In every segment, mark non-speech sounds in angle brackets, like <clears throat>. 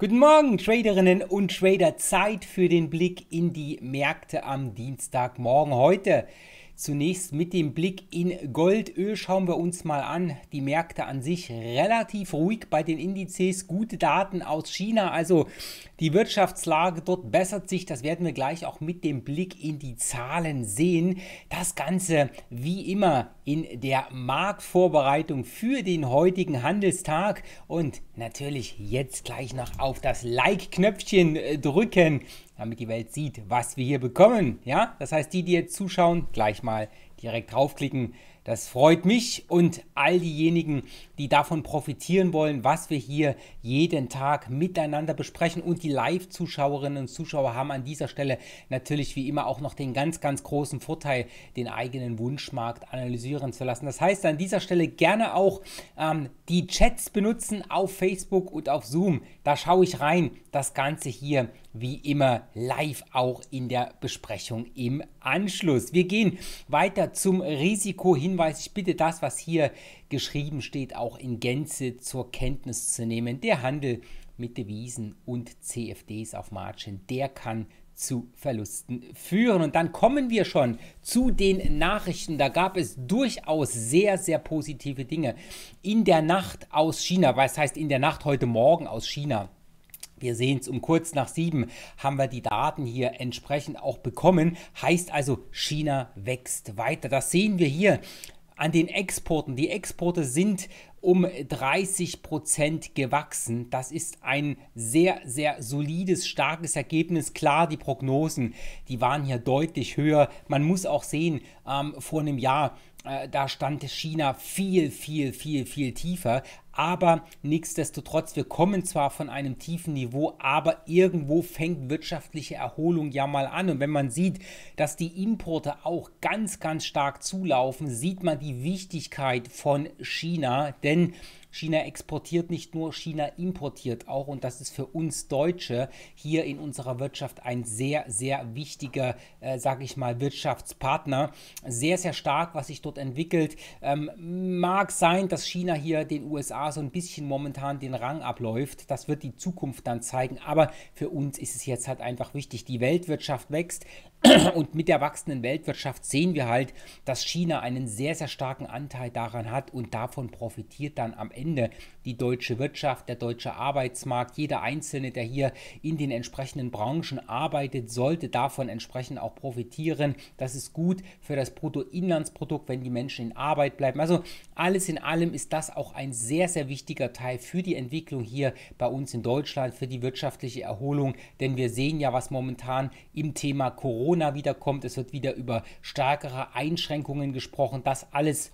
Guten Morgen, Traderinnen und Trader. Zeit für den Blick in die Märkte am Dienstagmorgen heute. Zunächst mit dem Blick in Goldöl schauen wir uns mal an. Die Märkte an sich relativ ruhig bei den Indizes, gute Daten aus China, also die Wirtschaftslage dort bessert sich. Das werden wir gleich auch mit dem Blick in die Zahlen sehen. Das Ganze wie immer in der Marktvorbereitung für den heutigen Handelstag und natürlich jetzt gleich noch auf das Like-Knöpfchen drücken damit die Welt sieht, was wir hier bekommen. Ja, das heißt, die, die jetzt zuschauen, gleich mal direkt draufklicken. Das freut mich und all diejenigen, die davon profitieren wollen, was wir hier jeden Tag miteinander besprechen. Und die Live-Zuschauerinnen und Zuschauer haben an dieser Stelle natürlich wie immer auch noch den ganz, ganz großen Vorteil, den eigenen Wunschmarkt analysieren zu lassen. Das heißt, an dieser Stelle gerne auch ähm, die Chats benutzen auf Facebook und auf Zoom. Da schaue ich rein. Das Ganze hier wie immer live auch in der Besprechung im Anschluss. Wir gehen weiter zum Risikohinweis. Ich bitte das, was hier geschrieben steht, auch auch in Gänze zur Kenntnis zu nehmen. Der Handel mit Devisen und CFDs auf Margin, der kann zu Verlusten führen. Und dann kommen wir schon zu den Nachrichten. Da gab es durchaus sehr, sehr positive Dinge. In der Nacht aus China, was heißt in der Nacht heute Morgen aus China? Wir sehen es um kurz nach sieben, haben wir die Daten hier entsprechend auch bekommen. Heißt also, China wächst weiter. Das sehen wir hier an den Exporten. Die Exporte sind um 30 Prozent gewachsen. Das ist ein sehr, sehr solides, starkes Ergebnis. Klar, die Prognosen, die waren hier deutlich höher. Man muss auch sehen, ähm, vor einem Jahr, äh, da stand China viel, viel, viel, viel tiefer. Aber nichtsdestotrotz, wir kommen zwar von einem tiefen Niveau, aber irgendwo fängt wirtschaftliche Erholung ja mal an. Und wenn man sieht, dass die Importe auch ganz, ganz stark zulaufen, sieht man die Wichtigkeit von China. Denn China exportiert nicht nur, China importiert auch. Und das ist für uns Deutsche hier in unserer Wirtschaft ein sehr, sehr wichtiger, äh, sage ich mal, Wirtschaftspartner. Sehr, sehr stark, was sich dort entwickelt. Ähm, mag sein, dass China hier den USA so ein bisschen momentan den Rang abläuft. Das wird die Zukunft dann zeigen. Aber für uns ist es jetzt halt einfach wichtig. Die Weltwirtschaft wächst. <clears throat> Und mit der wachsenden Weltwirtschaft sehen wir halt, dass China einen sehr, sehr starken Anteil daran hat und davon profitiert dann am Ende die deutsche Wirtschaft, der deutsche Arbeitsmarkt. Jeder Einzelne, der hier in den entsprechenden Branchen arbeitet, sollte davon entsprechend auch profitieren. Das ist gut für das Bruttoinlandsprodukt, wenn die Menschen in Arbeit bleiben. Also alles in allem ist das auch ein sehr, sehr wichtiger Teil für die Entwicklung hier bei uns in Deutschland, für die wirtschaftliche Erholung. Denn wir sehen ja, was momentan im Thema Corona Corona wiederkommt, es wird wieder über stärkere Einschränkungen gesprochen. Das alles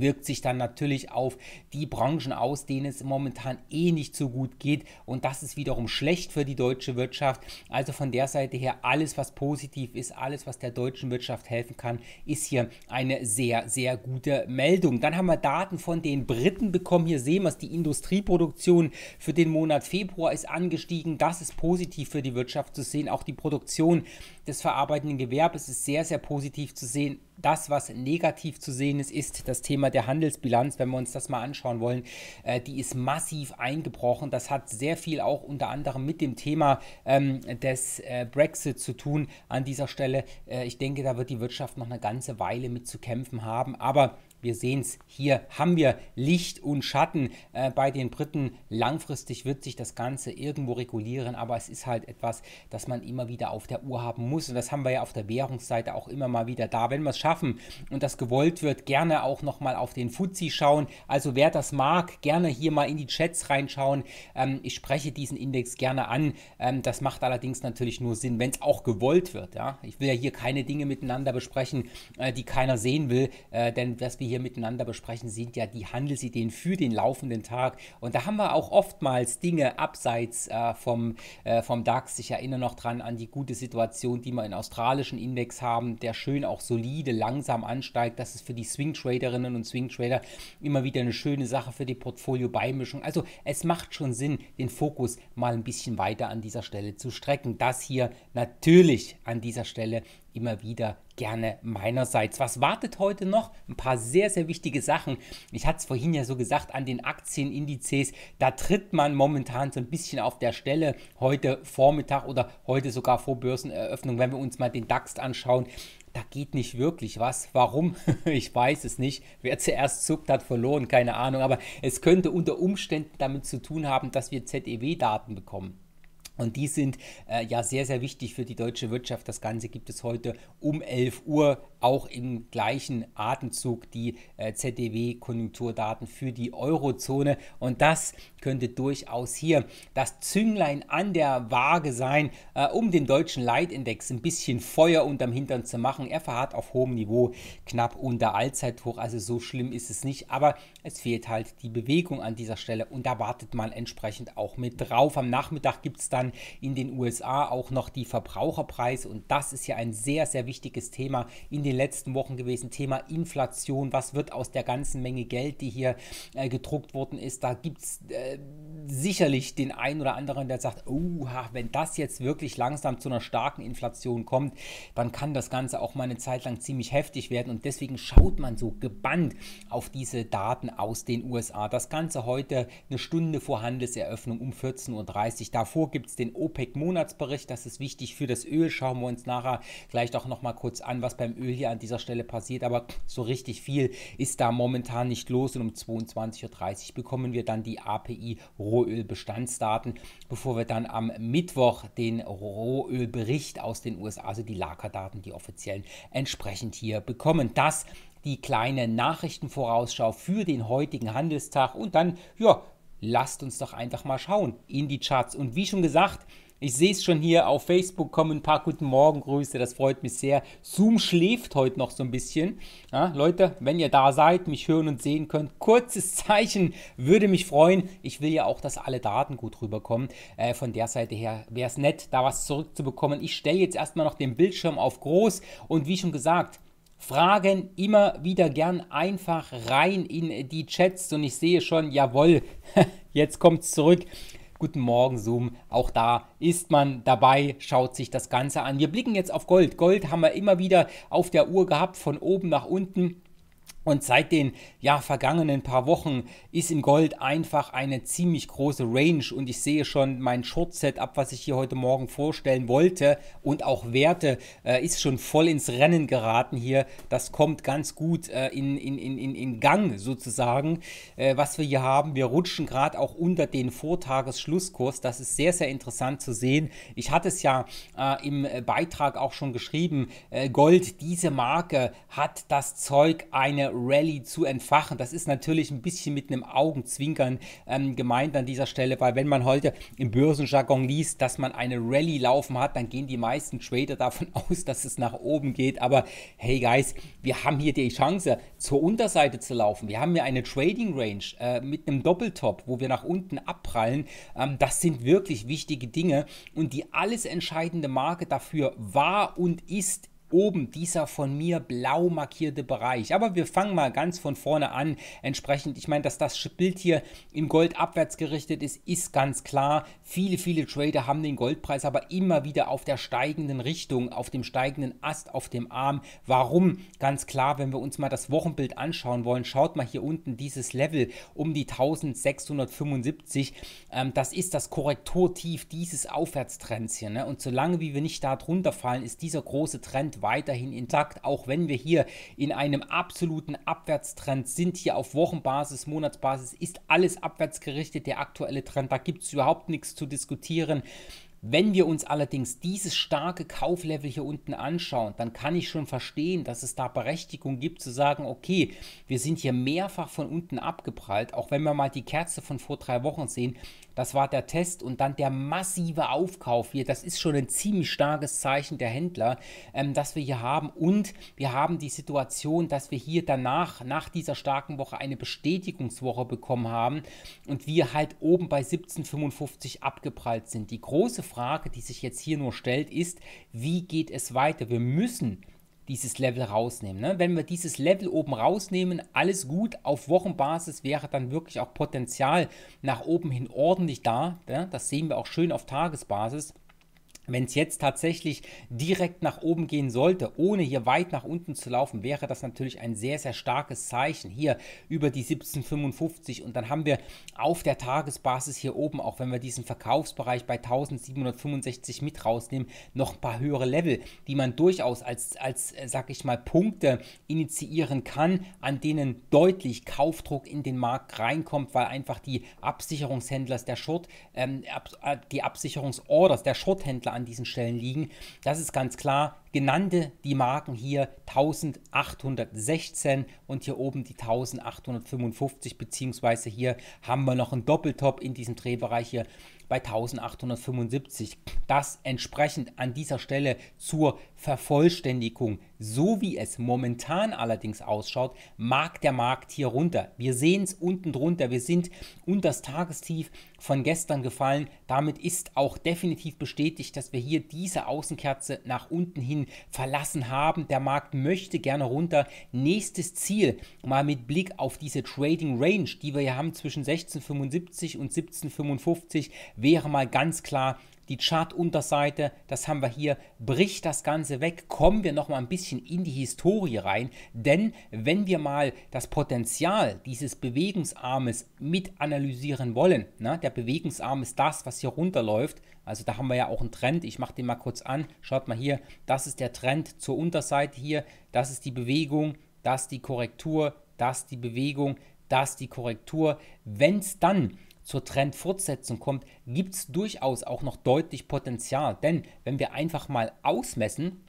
wirkt sich dann natürlich auf die Branchen aus, denen es momentan eh nicht so gut geht und das ist wiederum schlecht für die deutsche Wirtschaft. Also von der Seite her alles, was positiv ist, alles, was der deutschen Wirtschaft helfen kann, ist hier eine sehr, sehr gute Meldung. Dann haben wir Daten von den Briten bekommen. Hier sehen wir es, die Industrieproduktion für den Monat Februar ist angestiegen. Das ist positiv für die Wirtschaft zu sehen. Auch die Produktion des verarbeitenden Gewerbes ist sehr, sehr positiv zu sehen. Das, was negativ zu sehen ist, ist das Thema immer der Handelsbilanz, wenn wir uns das mal anschauen wollen, äh, die ist massiv eingebrochen. Das hat sehr viel auch unter anderem mit dem Thema ähm, des äh, Brexit zu tun an dieser Stelle. Äh, ich denke, da wird die Wirtschaft noch eine ganze Weile mit zu kämpfen haben. Aber wir sehen es, hier haben wir Licht und Schatten. Äh, bei den Briten langfristig wird sich das Ganze irgendwo regulieren, aber es ist halt etwas, das man immer wieder auf der Uhr haben muss. Und das haben wir ja auf der Währungsseite auch immer mal wieder da. Wenn wir es schaffen und das gewollt wird, gerne auch nochmal auf den Fuzzi schauen. Also wer das mag, gerne hier mal in die Chats reinschauen. Ähm, ich spreche diesen Index gerne an. Ähm, das macht allerdings natürlich nur Sinn, wenn es auch gewollt wird. Ja? Ich will ja hier keine Dinge miteinander besprechen, äh, die keiner sehen will, äh, denn was wir hier hier miteinander besprechen, sind ja die Handelsideen für den laufenden Tag. Und da haben wir auch oftmals Dinge abseits äh, vom, äh, vom DAX. Ich erinnere noch dran an die gute Situation, die wir in australischen Index haben, der schön auch solide langsam ansteigt. Das ist für die Swing-Traderinnen und Swing-Trader immer wieder eine schöne Sache für die Portfolio-Beimischung. Also es macht schon Sinn, den Fokus mal ein bisschen weiter an dieser Stelle zu strecken. Das hier natürlich an dieser Stelle immer wieder gerne meinerseits. Was wartet heute noch? Ein paar sehr, sehr wichtige Sachen. Ich hatte es vorhin ja so gesagt, an den Aktienindizes, da tritt man momentan so ein bisschen auf der Stelle heute Vormittag oder heute sogar vor Börseneröffnung, wenn wir uns mal den DAX anschauen. Da geht nicht wirklich was. Warum? <laughs> Ich weiß es nicht. Wer zuerst zuckt, hat verloren, keine Ahnung. Aber es könnte unter Umständen damit zu tun haben, dass wir ZEW-Daten bekommen. Und die sind äh, ja sehr, sehr wichtig für die deutsche Wirtschaft. Das Ganze gibt es heute um 11 Uhr auch im gleichen Atemzug die äh, ZDW-Konjunkturdaten für die Eurozone. Und das könnte durchaus hier das Zünglein an der Waage sein, äh, um den deutschen Leitindex ein bisschen Feuer unterm Hintern zu machen. Er verharrt auf hohem Niveau, knapp unter Allzeithoch. Also so schlimm ist es nicht. Aber es fehlt halt die Bewegung an dieser Stelle. Und da wartet man entsprechend auch mit drauf. Am Nachmittag gibt es dann in den USA auch noch die Verbraucherpreise. Und das ist ja ein sehr, sehr wichtiges Thema in den den letzten Wochen gewesen. Thema Inflation, was wird aus der ganzen Menge Geld, die hier äh, gedruckt worden ist? Da gibt es äh, sicherlich den einen oder anderen, der sagt, oh, wenn das jetzt wirklich langsam zu einer starken Inflation kommt, dann kann das Ganze auch mal eine Zeit lang ziemlich heftig werden. Und deswegen schaut man so gebannt auf diese Daten aus den USA. Das Ganze heute eine Stunde vor Handelseröffnung um 14.30 Uhr. Davor gibt es den OPEC-Monatsbericht. Das ist wichtig für das Öl. Schauen wir uns nachher gleich auch noch mal kurz an, was beim Öl hier hier an dieser Stelle passiert, aber so richtig viel ist da momentan nicht los und um 22.30 Uhr bekommen wir dann die API Rohölbestandsdaten, bevor wir dann am Mittwoch den Rohölbericht aus den USA, also die Lagerdaten, die offiziellen, entsprechend hier bekommen. Das die kleine Nachrichtenvorausschau für den heutigen Handelstag und dann, ja, lasst uns doch einfach mal schauen in die Charts. Und wie schon gesagt, ich sehe es schon hier auf Facebook, kommen ein paar guten Morgengrüße, das freut mich sehr. Zoom schläft heute noch so ein bisschen. Ja, Leute, wenn ihr da seid, mich hören und sehen könnt, kurzes <laughs> Zeichen, würde mich freuen. Ich will ja auch, dass alle Daten gut rüberkommen. Äh, von der Seite her wäre es nett, da was zurückzubekommen. Ich stelle jetzt erstmal noch den Bildschirm auf groß und wie schon gesagt, Fragen immer wieder gern einfach rein in die Chats und ich sehe schon, jawohl, <laughs> jetzt kommt es zurück. Guten Morgen Zoom. Auch da ist man dabei, schaut sich das Ganze an. Wir blicken jetzt auf Gold. Gold haben wir immer wieder auf der Uhr gehabt, von oben nach unten. Und seit den ja, vergangenen paar Wochen ist in Gold einfach eine ziemlich große Range und ich sehe schon mein Short-Setup, was ich hier heute Morgen vorstellen wollte und auch Werte, äh, ist schon voll ins Rennen geraten hier. Das kommt ganz gut äh, in, in, in, in Gang sozusagen, äh, was wir hier haben. Wir rutschen gerade auch unter den Vortagesschlusskurs. Das ist sehr, sehr interessant zu sehen. Ich hatte es ja äh, im äh, Beitrag auch schon geschrieben, äh, Gold, diese Marke hat das Zeug, eine Rallye zu entfachen. Das ist natürlich ein bisschen mit einem Augenzwinkern ähm, gemeint an dieser Stelle, weil wenn man heute im Börsenjargon liest, dass man eine Rallye laufen hat, dann gehen die meisten Trader davon <laughs> aus, dass es nach oben geht. Aber hey Guys, wir haben hier die Chance, zur Unterseite zu laufen. Wir haben hier eine Trading Range äh, mit einem Doppeltop, wo wir nach unten abprallen. Ähm, das sind wirklich wichtige Dinge und die alles entscheidende Marke dafür war und ist oben dieser von mir blau markierte Bereich. Aber wir fangen mal ganz von vorne an. Entsprechend, ich meine, dass das Bild hier in Gold abwärts gerichtet ist, ist ganz klar. Viele, viele Trader haben den Goldpreis aber immer wieder auf der steigenden Richtung, auf dem steigenden Ast, auf dem Arm. Warum? Ganz klar, wenn wir uns mal das Wochenbild anschauen wollen, schaut mal hier unten dieses Level um die 1675. Ähm, das ist das Korrekturtief dieses Aufwärtstrends hier. Ne? Und solange wie wir nicht da drunter fallen, ist dieser große Trend weiterhin intakt, auch wenn wir hier in einem absoluten Abwärtstrend sind, hier auf Wochenbasis, Monatsbasis ist alles abwärts gerichtet, der aktuelle Trend, da gibt es überhaupt nichts zu diskutieren. Wenn wir uns allerdings dieses starke Kauflevel hier unten anschauen, dann kann ich schon verstehen, dass es da Berechtigung gibt zu sagen, okay, wir sind hier mehrfach von unten abgeprallt, auch wenn wir mal die Kerze von vor drei Wochen sehen, das war der Test und dann der massive Aufkauf hier, das ist schon ein ziemlich starkes Zeichen der Händler, ähm, das wir hier haben und wir haben die Situation, dass wir hier danach, nach dieser starken Woche eine Bestätigungswoche bekommen haben und wir halt oben bei 17,55 abgeprallt sind. Die große Frage Frage, die sich jetzt hier nur stellt, ist, wie geht es weiter? Wir müssen dieses Level rausnehmen. Ne? Wenn wir dieses Level oben rausnehmen, alles gut, auf Wochenbasis wäre dann wirklich auch Potenzial nach oben hin ordentlich da. Ne? Das sehen wir auch schön auf Tagesbasis. Wenn es jetzt tatsächlich direkt nach oben gehen sollte, ohne hier weit nach unten zu laufen, wäre das natürlich ein sehr, sehr starkes Zeichen hier über die 1755. Und dann haben wir auf der Tagesbasis hier oben, auch wenn wir diesen Verkaufsbereich bei 1765 mit rausnehmen, noch ein paar höhere Level, die man durchaus als, als äh, sag ich mal, Punkte initiieren kann, an denen deutlich Kaufdruck in den Markt reinkommt, weil einfach die Absicherungshändler, der Short, ähm, äh, die Absicherungsorders der Shorthändler an diesen Stellen liegen. Das ist ganz klar. Genannte die Marken hier 1816 und hier oben die 1855, beziehungsweise hier haben wir noch einen Doppeltop in diesem Drehbereich hier bei 1875. Das entsprechend an dieser Stelle zur Vervollständigung so wie es momentan allerdings ausschaut, mag der Markt hier runter. Wir sehen es unten drunter. Wir sind unter das Tagestief von gestern gefallen. Damit ist auch definitiv bestätigt, dass wir hier diese Außenkerze nach unten hin verlassen haben. Der Markt möchte gerne runter. Nächstes Ziel, mal mit Blick auf diese Trading Range, die wir hier haben zwischen 16,75 und 17,55, wäre mal ganz klar die Chartunterseite, das haben wir hier, bricht das Ganze weg, kommen wir noch mal ein bisschen in die Historie rein, denn wenn wir mal das Potenzial dieses Bewegungsarmes mit analysieren wollen, na, ne, der Bewegungsarm ist das, was hier runterläuft, also da haben wir ja auch einen Trend, ich mache den mal kurz an, schaut mal hier, das ist der Trend zur Unterseite hier, das ist die Bewegung, das die Korrektur, das die Bewegung, das die Korrektur, wenn es dann zur Trendfortsetzung kommt, gibt es durchaus auch noch deutlich Potenzial. Denn wenn wir einfach mal ausmessen,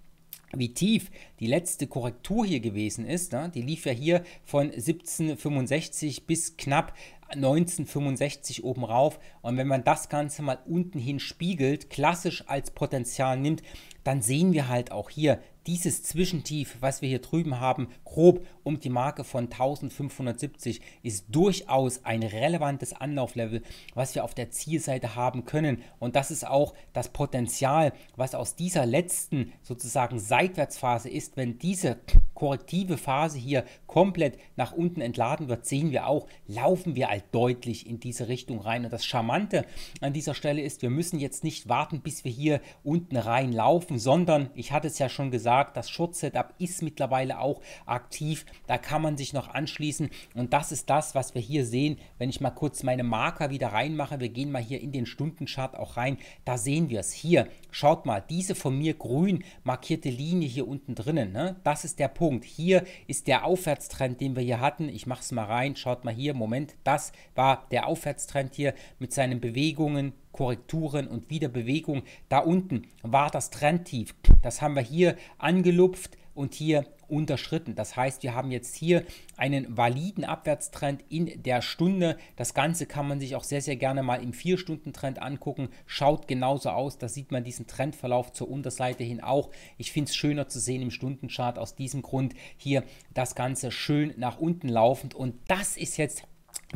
wie tief die letzte Korrektur hier gewesen ist, ne? die lief ja hier von 1765 bis knapp 1965 oben rauf. Und wenn man das Ganze mal unten hin spiegelt, klassisch als Potenzial nimmt, dann sehen wir halt auch hier dieses Zwischentief, was wir hier drüben haben, grob um die Marke von 1570, ist durchaus ein relevantes Anlauflevel, was wir auf der Zielseite haben können. Und das ist auch das Potenzial, was aus dieser letzten sozusagen Seitwärtsphase ist, wenn diese korrektive Phase hier komplett nach unten entladen wird, sehen wir auch, laufen wir halt deutlich in diese Richtung rein. Und das Charmante an dieser Stelle ist, wir müssen jetzt nicht warten, bis wir hier unten reinlaufen, sondern, ich hatte es ja schon gesagt, gesagt, das Schutzsetup ist mittlerweile auch aktiv. Da kann man sich noch anschließen. Und das ist das, was wir hier sehen. Wenn ich mal kurz meine Marker wieder reinmache, wir gehen mal hier in den Stundenchart auch rein. Da sehen wir es. Hier, schaut mal, diese von mir grün markierte Linie hier unten drinnen. Ne? Das ist der Punkt. Hier ist der Aufwärtstrend, den wir hier hatten. Ich mache es mal rein. Schaut mal hier, Moment. Das war der Aufwärtstrend hier mit seinen Bewegungen Korrekturen und wieder Bewegung. Da unten war das Trendtief. Das haben wir hier angelupft und hier unterschritten. Das heißt, wir haben jetzt hier einen validen Abwärtstrend in der Stunde. Das Ganze kann man sich auch sehr, sehr gerne mal im 4-Stunden-Trend angucken. Schaut genauso aus. Da sieht man diesen Trendverlauf zur Unterseite hin auch. Ich finde es schöner zu sehen im Stundenchart. Aus diesem Grund hier das Ganze schön nach unten laufend. Und das ist jetzt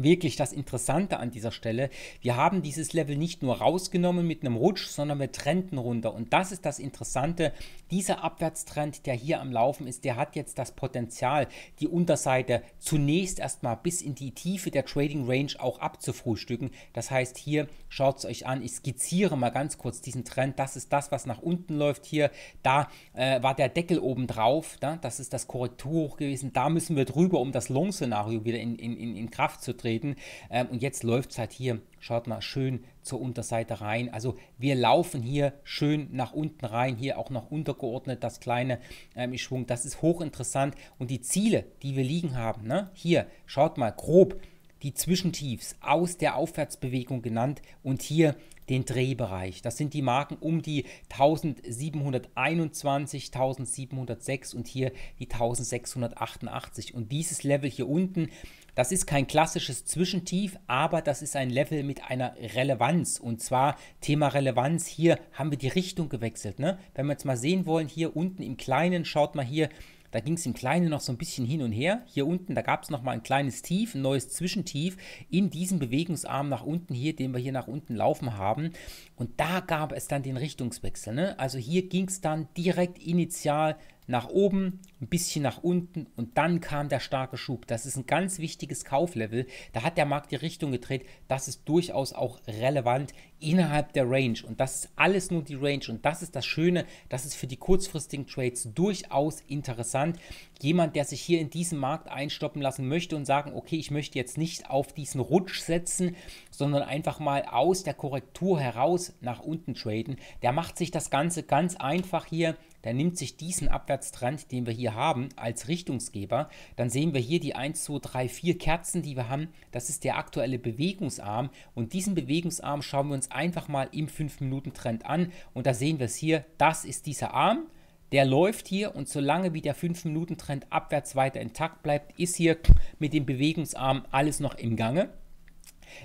wirklich das Interessante an dieser Stelle. Wir haben dieses Level nicht nur rausgenommen mit einem Rutsch, sondern wir trennten runter. Und das ist das Interessante. Dieser Abwärtstrend, der hier am Laufen ist, der hat jetzt das Potenzial, die Unterseite zunächst erstmal bis in die Tiefe der Trading Range auch abzufrühstücken. Das heißt, hier schaut es euch an. Ich skizziere mal ganz kurz diesen Trend. Das ist das, was nach unten läuft hier. Da äh, war der Deckel oben drauf. Da, das ist das Korrekturhoch gewesen. Da müssen wir drüber, um das Long-Szenario wieder in, in, in Kraft zu treten auftreten. Ähm, und jetzt läuft es halt hier, schaut mal, schön zur Unterseite rein. Also wir laufen hier schön nach unten rein, hier auch noch untergeordnet, das kleine ähm, Schwung. Das ist hochinteressant. Und die Ziele, die wir liegen haben, ne? hier, schaut mal, grob die Zwischentiefs aus der Aufwärtsbewegung genannt und hier den Drehbereich. Das sind die Marken um die 1721, 1706 und hier die 1688. Und dieses Level hier unten das ist kein klassisches Zwischentief, aber das ist ein Level mit einer Relevanz. Und zwar Thema Relevanz, hier haben wir die Richtung gewechselt. Ne? Wenn wir jetzt mal sehen wollen, hier unten im Kleinen, schaut mal hier, da ging es im Kleinen noch so ein bisschen hin und her. Hier unten, da gab es nochmal ein kleines Tief, ein neues Zwischentief in diesem Bewegungsarm nach unten hier, den wir hier nach unten laufen haben. Und da gab es dann den Richtungswechsel. Ne? Also hier ging es dann direkt initial nach oben, ein bisschen nach unten und dann kam der starke Schub. Das ist ein ganz wichtiges Kauflevel. Da hat der Markt die Richtung gedreht. Das ist durchaus auch relevant innerhalb der Range. Und das ist alles nur die Range. Und das ist das Schöne. Das ist für die kurzfristigen Trades durchaus interessant. Jemand, der sich hier in diesen Markt einstoppen lassen möchte und sagen, okay, ich möchte jetzt nicht auf diesen Rutsch setzen, sondern einfach mal aus der Korrektur heraus nach unten traden, der macht sich das Ganze ganz einfach hier dann nimmt sich diesen Abwärtstrend, den wir hier haben, als Richtungsgeber. Dann sehen wir hier die 1, 2, 3, 4 Kerzen, die wir haben. Das ist der aktuelle Bewegungsarm. Und diesen Bewegungsarm schauen wir uns einfach mal im 5-Minuten-Trend an. Und da sehen wir es hier. Das ist dieser Arm. Der läuft hier und solange wie der 5-Minuten-Trend abwärts weiter intakt bleibt, ist hier mit dem Bewegungsarm alles noch im Gange.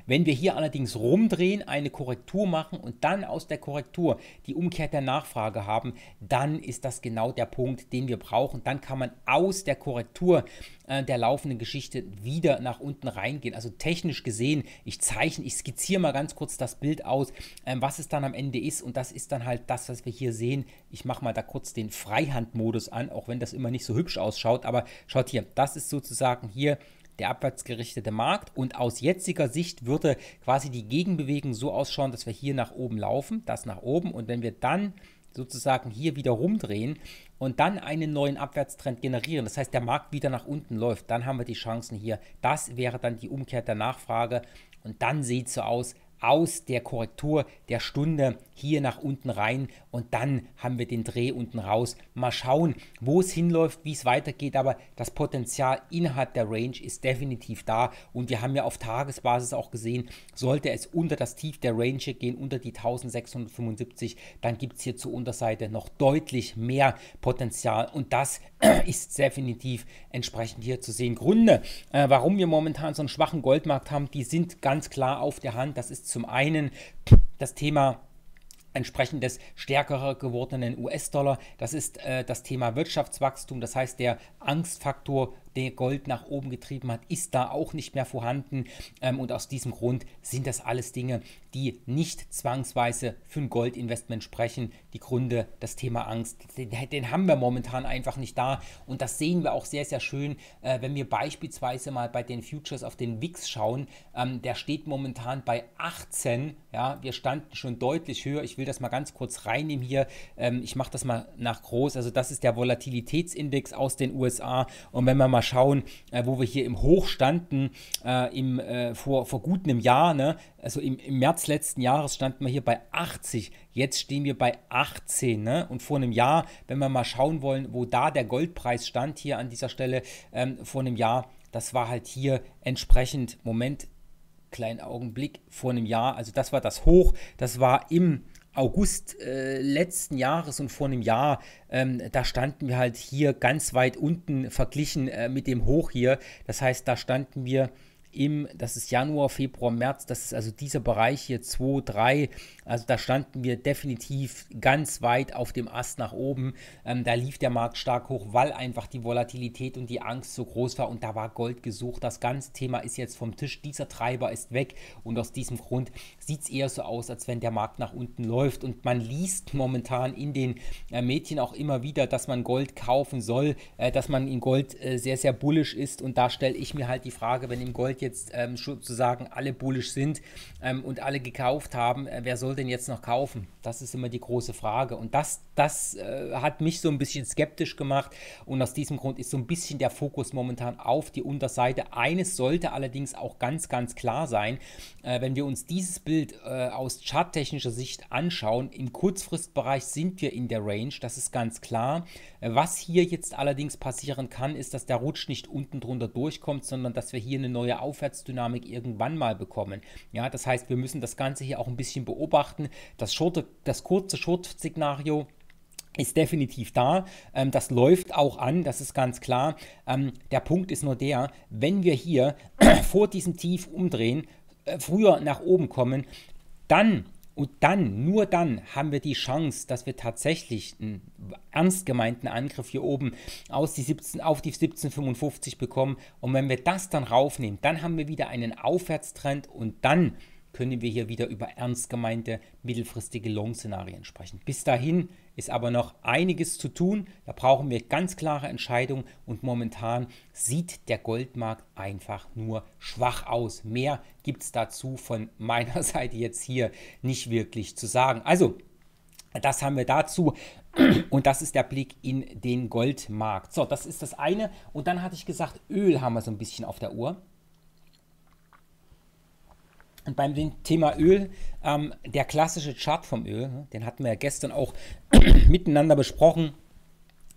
Wenn wir hier allerdings rumdrehen, eine Korrektur machen und dann aus der Korrektur die Umkehr der Nachfrage haben, dann ist das genau der Punkt, den wir brauchen. Dann kann man aus der Korrektur äh, der laufenden Geschichte wieder nach unten reingehen. Also technisch gesehen, ich zeichne, ich skizziere mal ganz kurz das Bild aus, ähm, was es dann am Ende ist. Und das ist dann halt das, was wir hier sehen. Ich mache mal da kurz den Freihandmodus an, auch wenn das immer nicht so hübsch ausschaut. Aber schaut hier, das ist sozusagen hier der abwärtsgerichtete Markt. Und aus jetziger Sicht würde quasi die Gegenbewegung so ausschauen, dass wir hier nach oben laufen, das nach oben. Und wenn wir dann sozusagen hier wieder rumdrehen und dann einen neuen Abwärtstrend generieren, das heißt der Markt wieder nach unten läuft, dann haben wir die Chancen hier. Das wäre dann die Umkehr der Nachfrage. Und dann sieht es so aus, aus der Korrektur der Stunde hier nach unten rein und dann haben wir den Dreh unten raus. Mal schauen, wo es hinläuft, wie es weitergeht, aber das Potenzial innerhalb der Range ist definitiv da und wir haben ja auf Tagesbasis auch gesehen, sollte es unter das Tief der Range gehen, unter die 1675, dann gibt es hier zur Unterseite noch deutlich mehr Potenzial und das <clears throat> ist definitiv entsprechend hier zu sehen. Gründe, äh, warum wir momentan so einen schwachen Goldmarkt haben, die sind ganz klar auf der Hand. Das ist zum einen das Thema entsprechend des stärker gewordenen US-Dollar. Das ist äh, das Thema Wirtschaftswachstum. Das heißt, der Angstfaktor der Gold nach oben getrieben hat, ist da auch nicht mehr vorhanden. Ähm, und aus diesem Grund sind das alles Dinge, die nicht zwangsweise für ein Goldinvestment sprechen. Die Gründe, das Thema Angst, den, den, haben wir momentan einfach nicht da. Und das sehen wir auch sehr, sehr schön, äh, wenn wir beispielsweise mal bei den Futures auf den Wix schauen. Ähm, der steht momentan bei 18. Ja, wir standen schon deutlich höher. Ich will das mal ganz kurz reinnehmen hier. Ähm, ich mache das mal nach groß. Also das ist der Volatilitätsindex aus den USA. Und wenn wir mal schauen, äh, wo wir hier im Hoch standen, äh, im, äh, vor, vor gut einem Jahr, ne? also im, im März letzten Jahres standen wir hier bei 80, jetzt stehen wir bei 18. Ne? Und vor einem Jahr, wenn wir mal schauen wollen, wo da der Goldpreis stand, hier an dieser Stelle ähm, vor einem Jahr, das war halt hier entsprechend, Moment, kleinen Augenblick, vor einem Jahr, also das war das Hoch, das war im August äh, letzten Jahres und vor einem Jahr, ähm, da standen wir halt hier ganz weit unten verglichen äh, mit dem Hoch hier. Das heißt, da standen wir im, das ist Januar, Februar, März, das ist also dieser Bereich hier 2, 3, also da standen wir definitiv ganz weit auf dem Ast nach oben. Ähm, da lief der Markt stark hoch, weil einfach die Volatilität und die Angst so groß war und da war Gold gesucht. Das ganze Thema ist jetzt vom Tisch. Dieser Treiber ist weg und aus diesem Grund sieht es eher so aus, als wenn der Markt nach unten läuft. Und man liest momentan in den äh, Medien auch immer wieder, dass man Gold kaufen soll, äh, dass man in Gold äh, sehr, sehr bullisch ist. Und da stelle ich mir halt die Frage, wenn im Gold jetzt ähm, sozusagen alle bullisch sind ähm, und alle gekauft haben, äh, wer soll soll denn jetzt noch kaufen? Das ist immer die große Frage. Und das, das äh, hat mich so ein bisschen skeptisch gemacht. Und aus diesem Grund ist so ein bisschen der Fokus momentan auf die Unterseite. Eines sollte allerdings auch ganz, ganz klar sein, äh, wenn wir uns dieses Bild äh, aus charttechnischer Sicht anschauen, im Kurzfristbereich sind wir in der Range, das ist ganz klar. Äh, was hier jetzt allerdings passieren kann, ist, dass der Rutsch nicht unten drunter durchkommt, sondern dass wir hier eine neue Aufwärtsdynamik irgendwann mal bekommen. Ja, das heißt, wir müssen das Ganze hier auch ein bisschen beobachten beobachten. Das, Schurte, das kurze Schurtszenario ist definitiv da. Ähm, das läuft auch an, das ist ganz klar. Ähm, der Punkt ist nur der, wenn wir hier <clears throat> vor diesem Tief umdrehen, äh, früher nach oben kommen, dann und dann, nur dann haben wir die Chance, dass wir tatsächlich einen ernst gemeinten Angriff hier oben aus die 17, auf die 1755 bekommen. Und wenn wir das dann raufnehmen, dann haben wir wieder einen Aufwärtstrend und dann können wir hier wieder über ernst gemeinte mittelfristige Long-Szenarien sprechen. Bis dahin ist aber noch einiges zu tun. Da brauchen wir ganz klare Entscheidungen und momentan sieht der Goldmarkt einfach nur schwach aus. Mehr gibt es dazu von meiner <laughs> Seite jetzt hier nicht wirklich zu sagen. Also, das haben wir dazu. Und das ist der Blick in den Goldmarkt. So, das ist das eine. Und dann hatte ich gesagt, Öl haben wir so ein bisschen auf der Uhr. Und beim Thema Öl, ähm, der klassische Chart vom Öl, ne, den hatten wir ja gestern auch <clears throat> miteinander besprochen.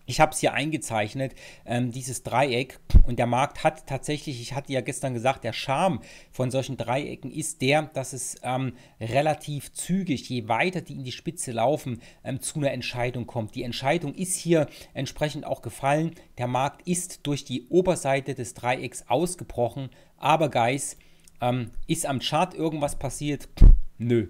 Ich habe es hier eingezeichnet, ähm, dieses Dreieck. Und der Markt hat tatsächlich, ich hatte ja gestern gesagt, der Charme von solchen Dreiecken ist der, dass es ähm, relativ zügig, je weiter die in die Spitze laufen, ähm, zu einer Entscheidung kommt. Die Entscheidung ist hier entsprechend auch gefallen. Der Markt ist durch die Oberseite des Dreiecks ausgebrochen. Aber Guys, ähm, ist am Chart irgendwas passiert? Nö.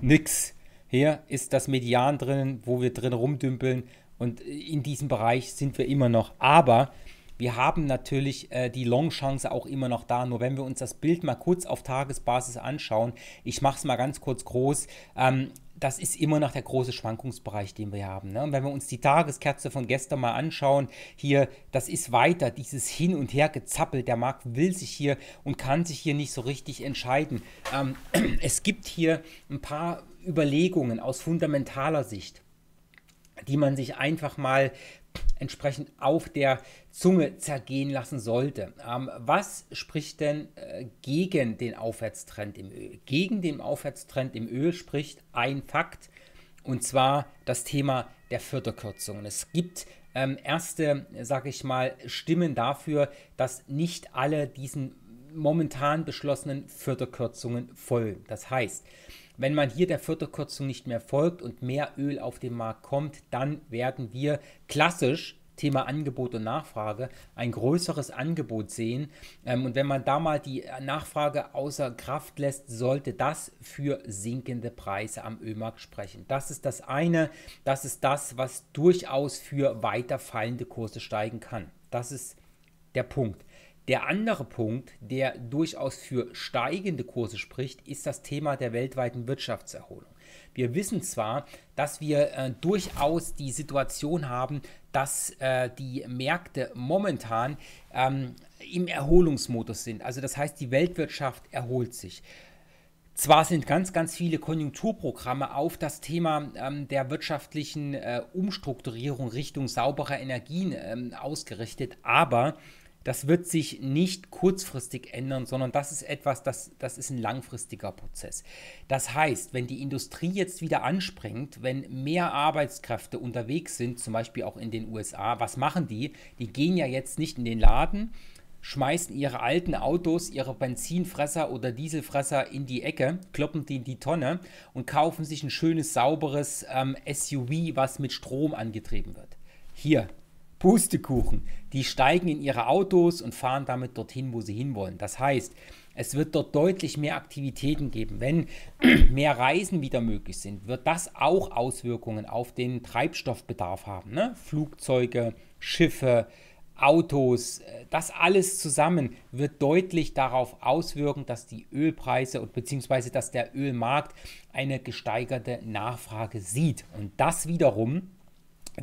Nix. Hier ist das Median drin, wo wir drin rumdümpeln. Und in diesem Bereich sind wir immer noch. Aber wir haben natürlich äh, die Long-Chance auch immer noch da. Nur wenn wir uns das Bild mal kurz auf Tagesbasis anschauen, ich mache es mal ganz kurz groß. Ähm, das ist immer noch der große Schwankungsbereich, den wir haben. Ne? Und wenn wir uns die Tageskerze von gestern mal anschauen, hier, das ist weiter, dieses Hin- und Her-Gezappel. Der Markt will sich hier und kann sich hier nicht so richtig entscheiden. Ähm, <clears throat> es gibt hier ein paar Überlegungen aus fundamentaler Sicht die man sich einfach mal entsprechend auf der Zunge zergehen lassen sollte. Ähm, was spricht denn äh, gegen den Aufwärtstrend im Öl? Gegen den Aufwärtstrend im Öl spricht ein Fakt, und zwar das Thema der Förderkürzungen. Es gibt ähm, erste, sage ich mal, Stimmen dafür, dass nicht alle diesen momentan beschlossenen Förderkürzungen folgen. Das heißt, wenn man hier der Viertelkürzung nicht mehr folgt und mehr Öl auf den Markt kommt, dann werden wir klassisch Thema Angebot und Nachfrage ein größeres Angebot sehen. Ähm, und wenn man da mal die Nachfrage außer Kraft lässt, sollte das für sinkende Preise am Ölmarkt sprechen. Das ist das eine, das ist das, was durchaus für weiter fallende Kurse steigen kann. Das ist der Punkt. Der andere Punkt, der durchaus für steigende Kurse spricht, ist das Thema der weltweiten Wirtschaftserholung. Wir wissen zwar, dass wir äh, durchaus die Situation haben, dass äh, die Märkte momentan ähm, im Erholungsmodus sind. Also das heißt, die Weltwirtschaft erholt sich. Zwar sind ganz, ganz viele Konjunkturprogramme auf das Thema ähm, der wirtschaftlichen äh, Umstrukturierung Richtung sauberer Energien ähm, ausgerichtet, aber das wird sich nicht kurzfristig ändern, sondern das ist etwas, das, das ist ein langfristiger Prozess. Das heißt, wenn die Industrie jetzt wieder anspringt, wenn mehr Arbeitskräfte unterwegs sind, zum Beispiel auch in den USA, was machen die? Die gehen ja jetzt nicht in den Laden, schmeißen ihre alten Autos, ihre Benzinfresser oder Dieselfresser in die Ecke, kloppen die in die Tonne und kaufen sich ein schönes, sauberes ähm, SUV, was mit Strom angetrieben wird. Hier, Pustekuchen. Die steigen in ihre Autos und fahren damit dorthin, wo sie hinwollen. Das heißt, es wird dort deutlich mehr Aktivitäten geben. Wenn <clears throat> mehr Reisen wieder möglich sind, wird das auch Auswirkungen auf den Treibstoffbedarf haben. Ne? Flugzeuge, Schiffe, Autos, äh, das alles zusammen wird deutlich darauf auswirken, dass die Ölpreise und beziehungsweise dass der Ölmarkt eine gesteigerte Nachfrage sieht. Und das wiederum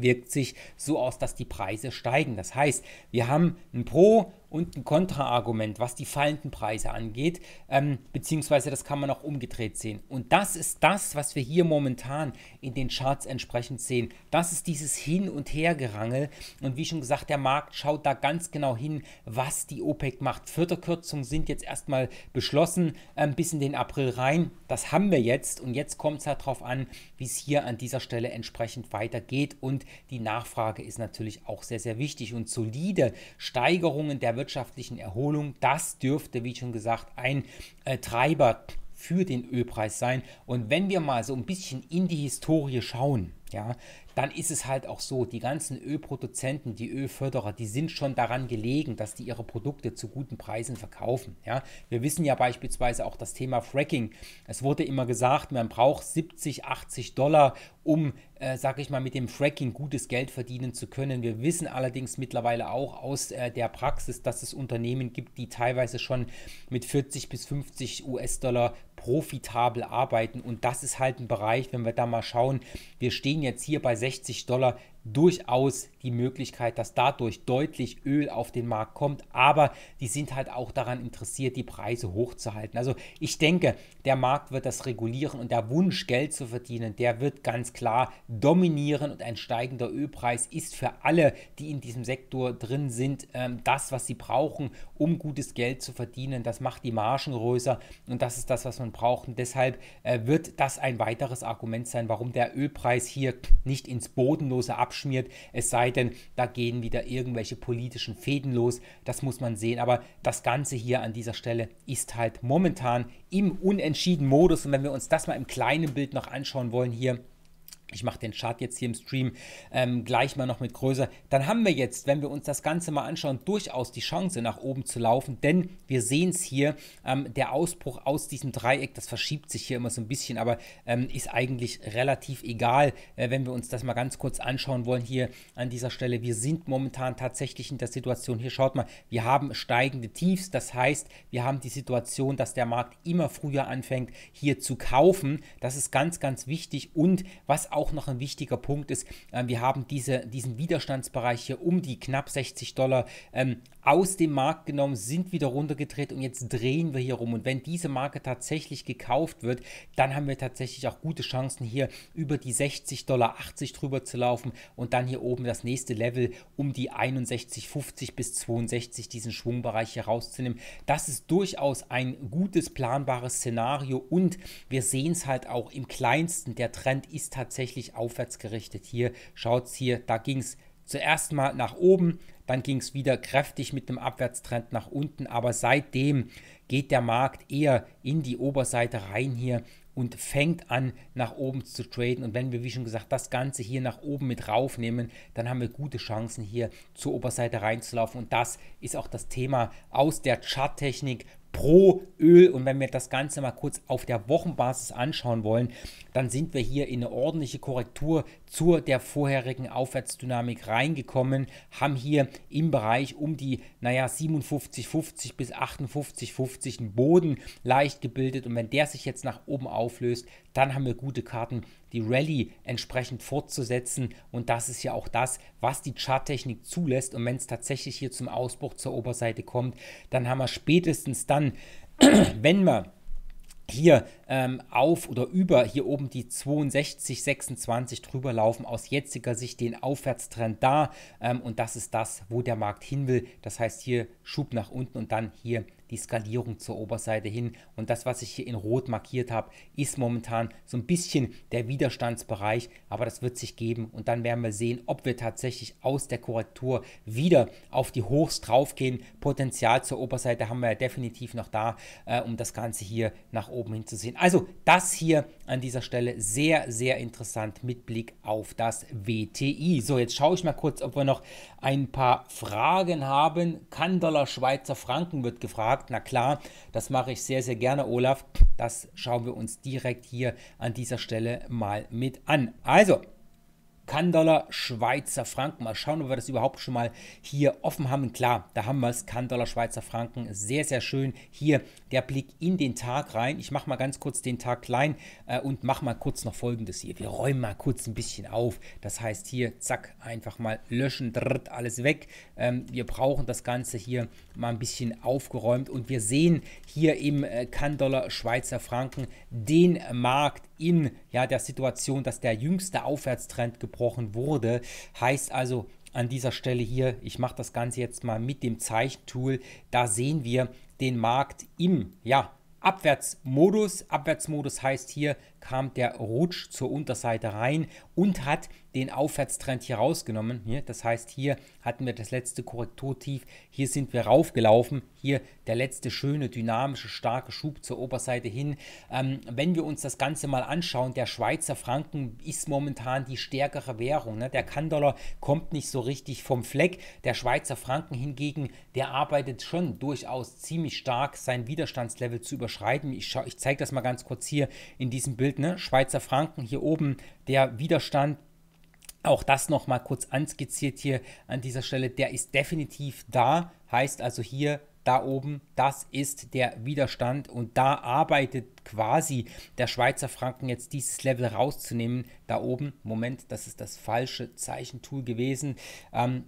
wirkt sich so aus, dass die Preise steigen. Das heißt, wir haben ein Pro und ein Kontraargument, was die fallenden Preise angeht, ähm, beziehungsweise das kann man auch umgedreht sehen. Und das ist das, was wir hier momentan in den Charts entsprechend sehen. Das ist dieses Hin- und Hergerangel. Und wie schon gesagt, der Markt schaut da ganz genau hin, was die OPEC macht. Förderkürzungen sind jetzt erstmal beschlossen ähm, bis in den April rein. Das haben wir jetzt. Und jetzt kommt es halt darauf an, wie es hier an dieser Stelle entsprechend weitergeht. Und die Nachfrage ist natürlich auch sehr, sehr wichtig. Und solide Steigerungen der Wirtschaft wirtschaftlichen Erholung. Das dürfte, wie schon gesagt, ein äh, Treiber für den Ölpreis sein. Und wenn wir mal so ein bisschen in die Historie schauen, ja, dann ist es halt auch so, die ganzen Ölproduzenten, die Ölförderer, die sind schon daran gelegen, dass die ihre Produkte zu guten Preisen verkaufen. Ja? Wir wissen ja beispielsweise auch das Thema Fracking. Es wurde immer gesagt, man braucht 70, 80 Dollar, um, äh, sag ich mal, mit dem Fracking gutes Geld verdienen zu können. Wir wissen allerdings mittlerweile auch aus äh, der Praxis, dass es Unternehmen gibt, die teilweise schon mit 40 bis 50 US-Dollar profitabel arbeiten. Und das ist halt ein Bereich, wenn wir da mal schauen, wir stehen jetzt hier bei 60 Dollar, durchaus die Möglichkeit, dass dadurch deutlich Öl auf den Markt kommt, aber die sind halt auch daran interessiert, die Preise hochzuhalten. Also ich denke, der Markt wird das regulieren und der Wunsch, Geld zu verdienen, der wird ganz klar dominieren und ein steigender Ölpreis ist für alle, die in diesem Sektor drin sind, ähm, das, was sie brauchen, um gutes Geld zu verdienen. Das macht die Margen größer und das ist das, was man braucht. Und deshalb äh, wird das ein weiteres Argument sein, warum der Ölpreis hier nicht ins bodenlose Ab abschmiert, es sei denn, da gehen wieder irgendwelche politischen Fäden los, das muss man sehen, aber das Ganze hier an dieser Stelle ist halt momentan im unentschieden Modus und wenn wir uns das mal im kleinen Bild noch anschauen wollen hier, ich mache den Chart jetzt hier im Stream ähm, gleich mal noch mit größer, dann haben wir jetzt, wenn wir uns das Ganze mal anschauen, durchaus die Chance nach oben zu laufen, denn wir sehen es hier, ähm, der Ausbruch aus diesem Dreieck, das verschiebt sich hier immer so ein bisschen, aber ähm, ist eigentlich relativ egal, äh, wenn wir uns das mal ganz kurz anschauen wollen hier an dieser Stelle. Wir sind momentan tatsächlich in der Situation, hier schaut mal, wir haben steigende Tiefs, das heißt, wir haben die Situation, dass der Markt immer früher anfängt, hier zu kaufen. Das ist ganz, ganz wichtig und was auch auch noch ein wichtiger Punkt ist, äh, wir haben diese, diesen Widerstandsbereich hier um die knapp 60 Dollar ähm, aus dem Markt genommen, sind wieder runtergedreht und jetzt drehen wir hier rum. Und wenn diese Marke tatsächlich gekauft wird, dann haben wir tatsächlich auch gute Chancen hier über die 60 Dollar 80 drüber zu laufen und dann hier oben das nächste Level um die 61,50 bis 62 diesen Schwungbereich hier rauszunehmen. Das ist durchaus ein gutes planbares Szenario und wir sehen es halt auch im kleinsten. Der Trend ist tatsächlich tatsächlich aufwärts gerichtet. Hier schaut es hier, da ging es zuerst mal nach oben, dann ging es wieder kräftig mit dem Abwärtstrend nach unten, aber seitdem geht der Markt eher in die Oberseite rein hier und fängt an nach oben zu traden und wenn wir wie schon gesagt das Ganze hier nach oben mit raufnehmen, dann haben wir gute Chancen hier zur Oberseite reinzulaufen und das ist auch das Thema aus der Charttechnik pro Öl. Und wenn wir das Ganze mal kurz auf der Wochenbasis anschauen wollen, dann sind wir hier in eine ordentliche Korrektur zu der vorherigen Aufwärtsdynamik reingekommen, haben hier im Bereich um die, naja, 57,50 bis 58,50 einen Boden leicht gebildet. Und wenn der sich jetzt nach oben auflöst, dann haben wir gute Karten die Rallye entsprechend fortzusetzen. Und das ist ja auch das, was die Charttechnik zulässt. Und wenn es tatsächlich hier zum Ausbruch zur Oberseite kommt, dann haben wir spätestens dann, <clears throat> wenn wir hier ähm, auf oder über hier oben die 62, 26 drüber laufen, aus jetziger Sicht den Aufwärtstrend da ähm, und das ist das, wo der Markt hin will. Das heißt hier Schub nach unten und dann hier die Skalierung zur Oberseite hin. Und das, was ich hier in Rot markiert habe, ist momentan so ein bisschen der Widerstandsbereich, aber das wird sich geben. Und dann werden wir sehen, ob wir tatsächlich aus der Korrektur wieder auf die Hochs draufgehen. Potenzial zur Oberseite haben wir ja definitiv noch da, äh, um das Ganze hier nach oben hin zu sehen. Also das hier an dieser Stelle sehr, sehr interessant mit Blick auf das WTI. So, jetzt schaue ich mal kurz, ob wir noch ein paar Fragen haben. Kann Schweizer Franken wird gefragt. Na klar, das mache ich sehr, sehr gerne, Olaf. Das schauen wir uns direkt hier an dieser Stelle mal mit an. Also, kann-Dollar, Schweizer Franken. Mal schauen, ob wir das überhaupt schon mal hier offen haben. klar, da haben wir es. Kann-Dollar, Schweizer Franken. Sehr, sehr schön. Hier der Blick in den Tag rein. Ich mache mal ganz kurz den Tag klein äh, und mache mal kurz noch Folgendes hier. Wir räumen mal kurz ein bisschen auf. Das heißt hier, zack, einfach mal löschen, drrrt, alles weg. Ähm, wir brauchen das Ganze hier mal ein bisschen aufgeräumt. Und wir sehen hier im äh, Kann-Dollar, Schweizer Franken den Markt in ja, der Situation, dass der jüngste Aufwärtstrend gebrochen wurde. Heißt also, an dieser Stelle hier, ich mache das Ganze jetzt mal mit dem Zeichentool, da sehen wir den Markt im ja, Abwärtsmodus. Abwärtsmodus heißt hier, kam der Rutsch zur Unterseite rein und hat den Aufwärtstrend hier rausgenommen. Hier, das heißt, hier hatten wir das letzte Korrekturtief, hier sind wir raufgelaufen, hier der letzte schöne, dynamische, starke Schub zur Oberseite hin. Ähm, wenn wir uns das Ganze mal anschauen, der Schweizer Franken ist momentan die stärkere Währung. Ne? Der Kandollar kommt nicht so richtig vom Fleck. Der Schweizer Franken hingegen, der arbeitet schon durchaus ziemlich stark, sein Widerstandslevel zu überschreiten. Ich, ich zeige das mal ganz kurz hier in diesem Bild. Ne? Schweizer Franken hier oben, der Widerstand auch das nochmal kurz anskizziert hier an dieser Stelle. Der ist definitiv da, heißt also hier da oben, das ist der Widerstand und da arbeitet quasi der Schweizer Franken jetzt dieses Level rauszunehmen. Da oben, Moment, das ist das falsche Zeichentool gewesen. Ähm,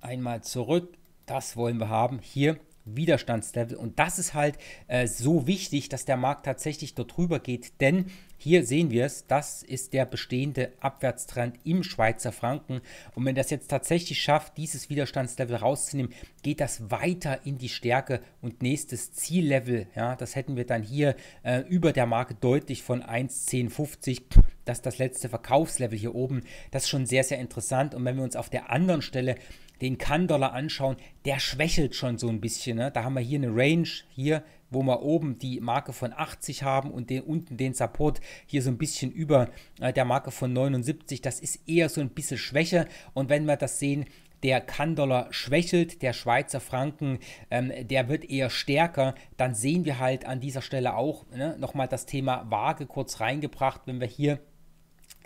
einmal zurück, das wollen wir haben. Hier Widerstandslevel und das ist halt äh, so wichtig, dass der Markt tatsächlich dort drüber geht, denn hier sehen wir es, das ist der bestehende Abwärtstrend im Schweizer Franken. Und wenn das jetzt tatsächlich schafft, dieses Widerstandslevel rauszunehmen, geht das weiter in die Stärke und nächstes Ziellevel, ja, das hätten wir dann hier äh, über der Marke deutlich von 1,1050 das ist das letzte Verkaufslevel hier oben. Das ist schon sehr, sehr interessant. Und wenn wir uns auf der anderen Stelle den kann anschauen, der schwächelt schon so ein bisschen. Ne? Da haben wir hier eine Range, hier wo wir oben die Marke von 80 haben und den, unten den Support hier so ein bisschen über äh, der Marke von 79. Das ist eher so ein bisschen Schwäche. Und wenn wir das sehen, der kann schwächelt, der Schweizer Franken, ähm, der wird eher stärker, dann sehen wir halt an dieser Stelle auch ne, nochmal das Thema Waage kurz reingebracht, wenn wir hier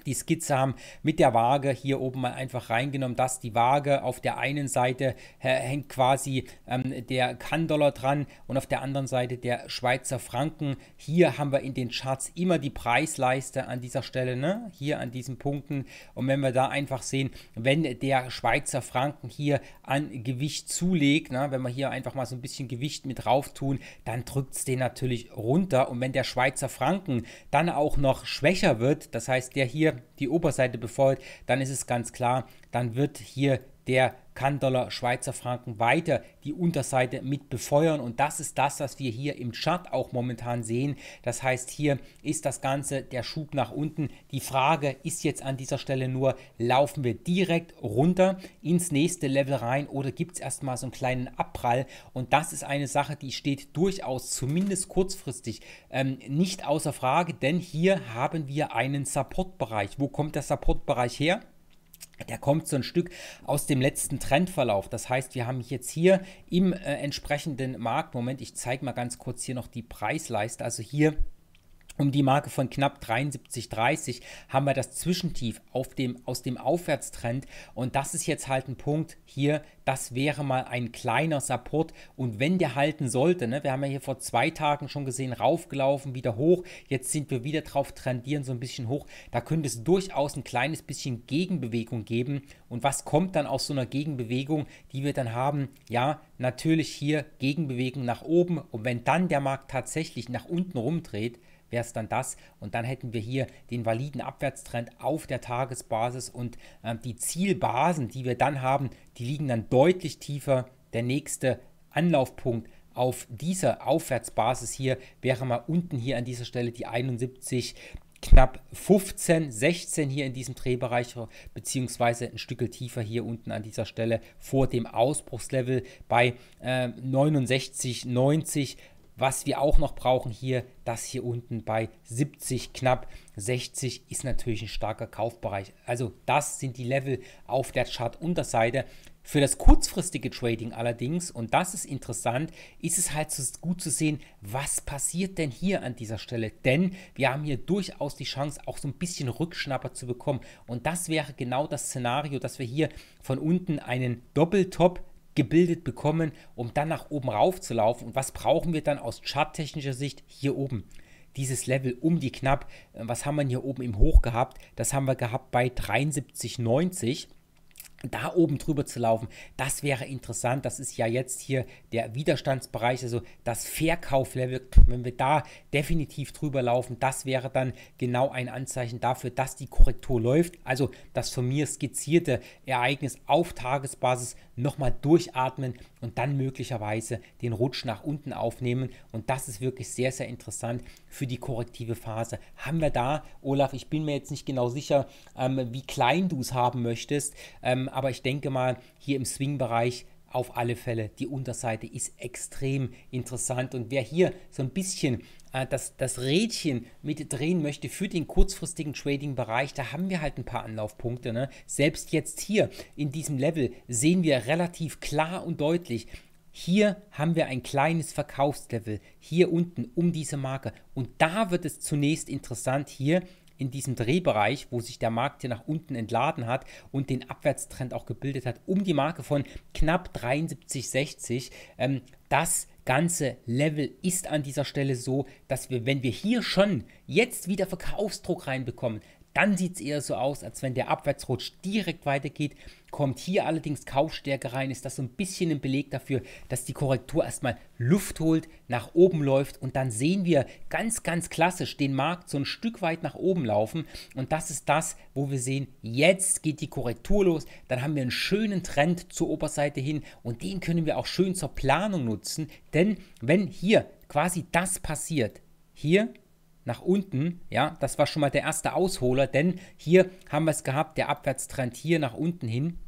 die Skizze haben mit der Waage hier oben mal einfach reingenommen, dass die Waage auf der einen Seite äh, hängt quasi ähm, der kann dran und auf der anderen Seite der Schweizer Franken. Hier haben wir in den Charts immer die Preisleiste an dieser Stelle, ne? hier an diesen Punkten. Und wenn wir da einfach sehen, wenn der Schweizer Franken hier an Gewicht zulegt, ne? wenn wir hier einfach mal so ein bisschen Gewicht mit drauf tun, dann drückt es den natürlich runter. Und wenn der Schweizer Franken dann auch noch schwächer wird, das heißt, der hier die Oberseite befeuert, dann ist es ganz klar, dann wird hier der kann Dollar, Schweizer Franken weiter die Unterseite mit befeuern. Und das ist das, was wir hier im Chart auch momentan sehen. Das heißt, hier ist das Ganze der Schub nach unten. Die Frage ist jetzt an dieser Stelle nur, laufen wir direkt runter ins nächste Level rein oder gibt es erstmal so einen kleinen Abprall? Und das ist eine Sache, die steht durchaus zumindest kurzfristig ähm, nicht außer Frage, denn hier haben wir einen Supportbereich. Wo kommt der Supportbereich her? der kommt so ein Stück aus dem letzten Trendverlauf. Das heißt, wir haben jetzt hier im äh, entsprechenden Markt, Moment, ich zeige mal ganz kurz hier noch die Preisleiste. Also hier um die Marke von knapp 73,30 haben wir das Zwischentief auf dem, aus dem Aufwärtstrend. Und das ist jetzt halt ein Punkt hier, das wäre mal ein kleiner Support. Und wenn der halten sollte, ne, wir haben ja hier vor zwei Tagen schon gesehen, raufgelaufen, wieder hoch. Jetzt sind wir wieder drauf, trendieren so ein bisschen hoch. Da könnte es durchaus ein kleines bisschen Gegenbewegung geben. Und was kommt dann aus so einer Gegenbewegung, die wir dann haben? Ja, natürlich hier Gegenbewegung nach oben. Und wenn dann der Markt tatsächlich nach unten rumdreht, wäre es dann das. Und dann hätten wir hier den validen Abwärtstrend auf der Tagesbasis und ähm, die Zielbasen, die wir dann haben, die liegen dann deutlich tiefer. Der nächste Anlaufpunkt auf dieser Aufwärtsbasis hier wäre mal unten hier an dieser Stelle die 71 knapp 15, 16 hier in diesem Drehbereich, beziehungsweise ein Stück tiefer hier unten an dieser Stelle vor dem Ausbruchslevel bei äh, 69, 90. Was wir auch noch brauchen hier, das hier unten bei 70 knapp 60 ist natürlich ein starker Kaufbereich. Also das sind die Level auf der Chartunterseite. Für das kurzfristige Trading allerdings, und das ist interessant, ist es halt gut zu sehen, was passiert denn hier an dieser Stelle. Denn wir haben hier durchaus die Chance, auch so ein bisschen Rückschnapper zu bekommen. Und das wäre genau das Szenario, dass wir hier von unten einen Doppeltop gebildet bekommen, um dann nach oben rauf zu laufen. Und was brauchen wir dann aus charttechnischer Sicht hier oben? Dieses Level um die knapp, äh, was haben wir hier oben im Hoch gehabt? Das haben wir gehabt bei 73,90 da oben drüber zu laufen, das wäre interessant. Das ist ja jetzt hier der Widerstandsbereich, also das Verkauflevel. Wenn wir da definitiv drüber laufen, das wäre dann genau ein Anzeichen dafür, dass die Korrektur läuft. Also das von mir skizzierte Ereignis auf Tagesbasis nochmal durchatmen und dann möglicherweise den Rutsch nach unten aufnehmen. Und das ist wirklich sehr, sehr interessant für die korrektive Phase. Haben wir da, Olaf, ich bin mir jetzt nicht genau sicher, ähm, wie klein du es haben möchtest. Ähm, aber ich denke mal, hier im Swing-Bereich auf alle Fälle, die Unterseite ist extrem interessant. Und wer hier so ein bisschen äh, das, das Rädchen mit drehen möchte für den kurzfristigen Trading-Bereich, da haben wir halt ein paar Anlaufpunkte. Ne? Selbst jetzt hier in diesem Level sehen wir relativ klar und deutlich, hier haben wir ein kleines Verkaufslevel, hier unten um diese Marke. Und da wird es zunächst interessant, hier in diesem Drehbereich, wo sich der Markt hier nach unten entladen hat und den Abwärtstrend auch gebildet hat, um die Marke von knapp 73,60. Ähm, das ganze Level ist an dieser Stelle so, dass wir, wenn wir hier schon jetzt wieder Verkaufsdruck reinbekommen, dann sieht es eher so aus, als wenn der Abwärtsrutsch direkt weitergeht. Kommt hier allerdings Kaufstärke rein, ist das so ein bisschen ein Beleg dafür, dass die Korrektur erstmal Luft holt, nach oben läuft und dann sehen wir ganz, ganz klassisch den Markt so ein Stück weit nach oben laufen. Und das ist das, wo wir sehen, jetzt geht die Korrektur los. Dann haben wir einen schönen Trend zur Oberseite hin und den können wir auch schön zur Planung nutzen. Denn wenn hier quasi das passiert, hier nach unten. Ja, das war schon mal der erste Ausholer, denn hier haben wir es gehabt, der Abwärtstrend hier nach unten hin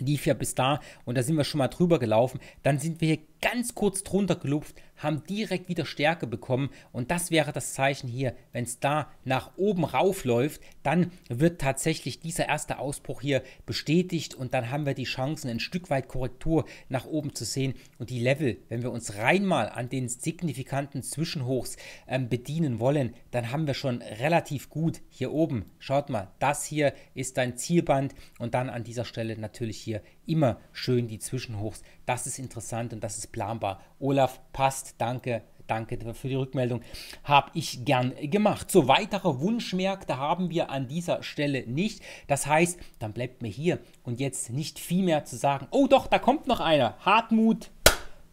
lief ja bis da und da sind wir schon mal drüber gelaufen. Dann sind wir hier ganz kurz drunter gelupft, haben direkt wieder Stärke bekommen und das wäre das Zeichen hier, wenn es da nach oben rauf läuft, dann wird tatsächlich dieser erste Ausbruch hier bestätigt und dann haben wir die Chancen, ein Stück weit Korrektur nach oben zu sehen und die Level, wenn wir uns rein mal an den signifikanten Zwischenhochs ähm, bedienen wollen, dann haben wir schon relativ gut hier oben, schaut mal, das hier ist dein Zielband und dann an dieser Stelle natürlich hier immer schön die Zwischenhochs. Das ist interessant und das ist planbar. Olaf, passt, danke. Danke für die Rückmeldung. Habe ich gern gemacht. So, weitere Wunschmärkte haben wir an dieser Stelle nicht. Das heißt, dann bleibt mir hier und jetzt nicht viel mehr zu sagen. Oh doch, da kommt noch einer. Hartmut,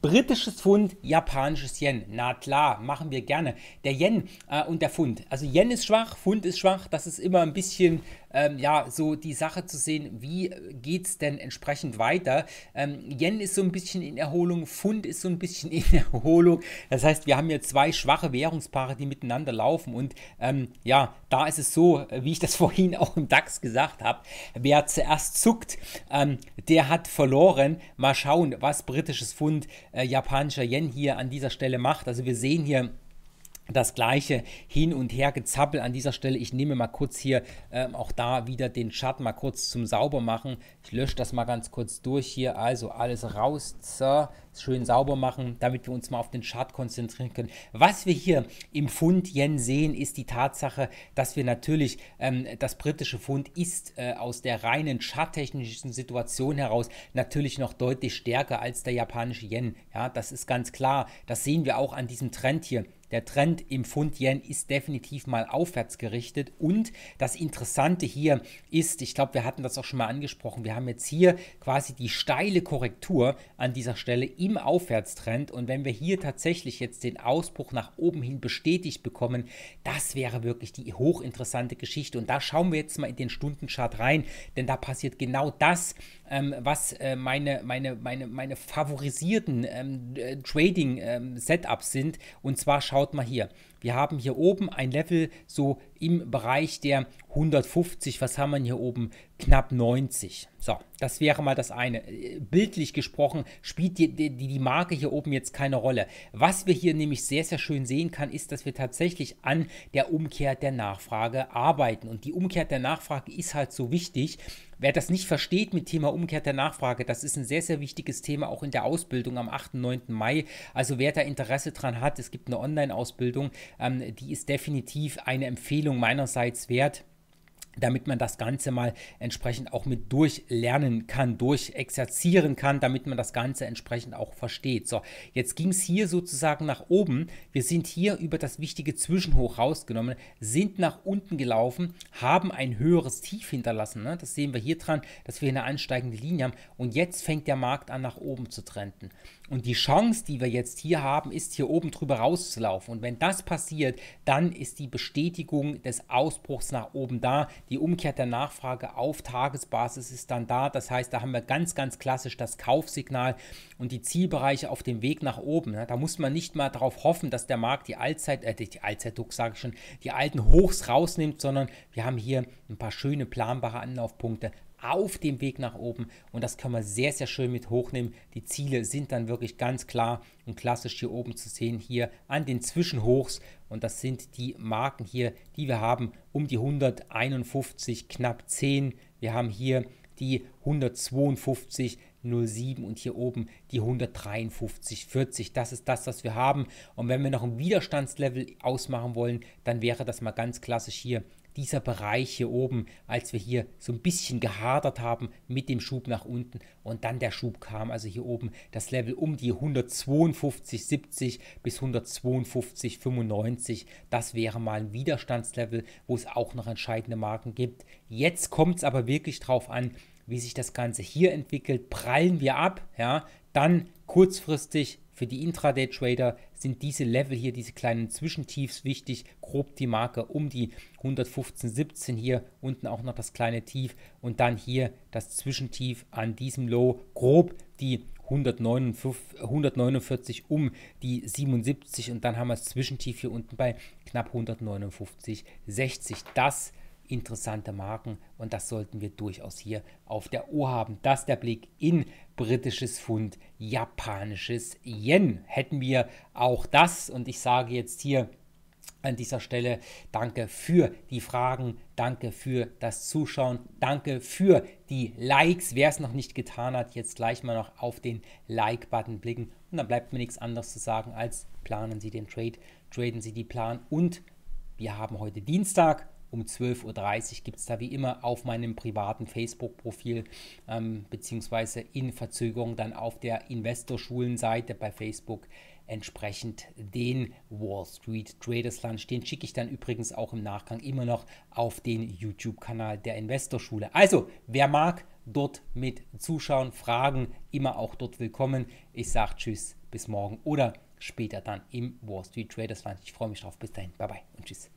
Britisches Pfund, japanisches Yen. Na klar, machen wir gerne. Der Yen äh, und der Pfund. Also Yen ist schwach, Pfund ist schwach. Das ist immer ein bisschen ähm, ja, so die Sache zu sehen, wie geht es denn entsprechend weiter. Ähm, Yen ist so ein bisschen in Erholung, Pfund ist so ein bisschen <laughs> in Erholung. Das heißt, wir haben hier zwei schwache Währungspaare, die miteinander laufen. Und ähm, ja, da ist es so, äh, wie ich das <laughs> vorhin auch im DAX gesagt habe, wer zuerst zuckt, ähm, der hat verloren. Mal schauen, was britisches Pfund, äh, japanischer Yen hier an dieser Stelle macht. Also wir sehen hier, das gleiche Hin- und Hergezappel an dieser Stelle. Ich nehme mal kurz hier äh, auch da wieder den Schatten mal kurz zum Saubermachen. Ich lösche das mal ganz kurz durch hier. Also alles raus, so, schön sauber machen, damit wir uns mal auf den Chart konzentrieren können. Was wir hier im Pfund Yen sehen, ist die Tatsache, dass wir natürlich ähm, das britische Pfund ist äh, aus der reinen charttechnischen Situation heraus natürlich noch deutlich stärker als der japanische Yen. Ja, das ist ganz klar. Das sehen wir auch an diesem Trend hier. Der Trend im Pfund Yen ist definitiv mal aufwärts gerichtet. Und das Interessante hier ist, ich glaube, wir hatten das auch schon mal angesprochen, wir haben jetzt hier quasi die steile Korrektur an dieser Stelle im Aufwärtstrend. Und wenn wir hier tatsächlich jetzt den Ausbruch nach oben hin bestätigt bekommen, das wäre wirklich die hochinteressante Geschichte. Und da schauen wir jetzt mal in den Stundenchart rein, denn da passiert genau das, ähm, was äh, meine, meine, meine, meine favorisierten ähm, äh, Trading-Setups ähm, sind. Und zwar schauen schaut mal hier. Wir haben hier oben ein Level so im Bereich der 150, was haben wir hier oben? Knapp 90. So, das wäre mal das eine. Äh, bildlich gesprochen spielt die, die, die Marke hier oben jetzt keine Rolle. Was wir hier nämlich sehr, sehr schön sehen kann, ist, dass wir tatsächlich an der Umkehr der Nachfrage arbeiten. Und die Umkehr der Nachfrage ist halt so wichtig, Wer das nicht versteht mit Thema Umkehr der Nachfrage, das ist ein sehr, sehr wichtiges Thema auch in der Ausbildung am 8. 9. Mai. Also wer da Interesse dran hat, es gibt eine Online-Ausbildung, ähm, die ist definitiv eine Empfehlung meinerseits wert damit man das Ganze mal entsprechend auch mit durchlernen kann, durchexerzieren kann, damit man das Ganze entsprechend auch versteht. So, jetzt ging es hier sozusagen nach oben. Wir sind hier über das wichtige Zwischenhoch rausgenommen, sind nach unten gelaufen, haben ein höheres Tief hinterlassen. Ne? Das sehen wir hier dran, dass wir eine ansteigende Linie haben. Und jetzt fängt der Markt an, nach oben zu trenden. Und die Chance, die wir jetzt hier haben, ist hier oben drüber rauszulaufen. Und wenn das passiert, dann ist die Bestätigung des Ausbruchs nach oben da. Die Umkehr der Nachfrage auf Tagesbasis ist dann da. Das heißt, da haben wir ganz, ganz klassisch das Kaufsignal und die Zielbereiche auf dem Weg nach oben. Da muss man nicht mal darauf hoffen, dass der Markt die Allzeit, äh, die Allzeitdruck sage ich schon, die alten Hochs rausnimmt, sondern wir haben hier ein paar schöne planbare Anlaufpunkte auf dem Weg nach oben und das können wir sehr, sehr schön mit hochnehmen. Die Ziele sind dann wirklich ganz klar und klassisch hier oben zu sehen, hier an den Zwischenhochs und das sind die Marken hier, die wir haben, um die 151, knapp 10. Wir haben hier die 152, 07 und hier oben die 153,40. Das ist das, was wir haben. Und wenn wir noch ein Widerstandslevel ausmachen wollen, dann wäre das mal ganz klassisch hier dieser Bereich hier oben, als wir hier so ein bisschen gehadert haben mit dem Schub nach unten und dann der Schub kam. Also hier oben das Level um die 152,70 bis 152,95. Das wäre mal ein Widerstandslevel, wo es auch noch entscheidende Marken gibt. Jetzt kommt es aber wirklich drauf an, wie sich das Ganze hier entwickelt. Prallen wir ab, ja, dann kurzfristig für die Intraday-Trader sind diese Level hier, diese kleinen Zwischentiefs wichtig. Grob die Marke um die 115,17 hier, unten auch noch das kleine Tief und dann hier das Zwischentief an diesem Low. Grob die 149, um die 77 und dann haben wir das Zwischentief hier unten bei knapp 159,60. Das ist interessante Marken und das sollten wir durchaus hier auf der Uhr haben. Das ist der Blick in britisches Pfund, japanisches Yen. Hätten wir auch das und ich sage jetzt hier an dieser Stelle danke für die Fragen, danke für das Zuschauen, danke für die Likes. Wer es noch nicht getan hat, jetzt gleich mal noch auf den Like-Button blicken und dann bleibt mir nichts anderes zu sagen als planen Sie den Trade, traden Sie die Plan und wir haben heute Dienstag um 12.30 Uhr gibt es da wie immer auf meinem privaten Facebook-Profil ähm, beziehungsweise in Verzögerung dann auf der Investorschulen-Seite bei Facebook entsprechend den Wall Street Traders Lunch. Den schicke ich dann übrigens auch im Nachgang immer noch auf den YouTube-Kanal der Investorschule. Also, wer mag, dort mit zuschauen, Fragen immer auch dort willkommen. Ich sage Tschüss, bis morgen oder später dann im Wall Street Traders Lunch. Ich freue mich drauf. Bis dahin, bye bye und Tschüss.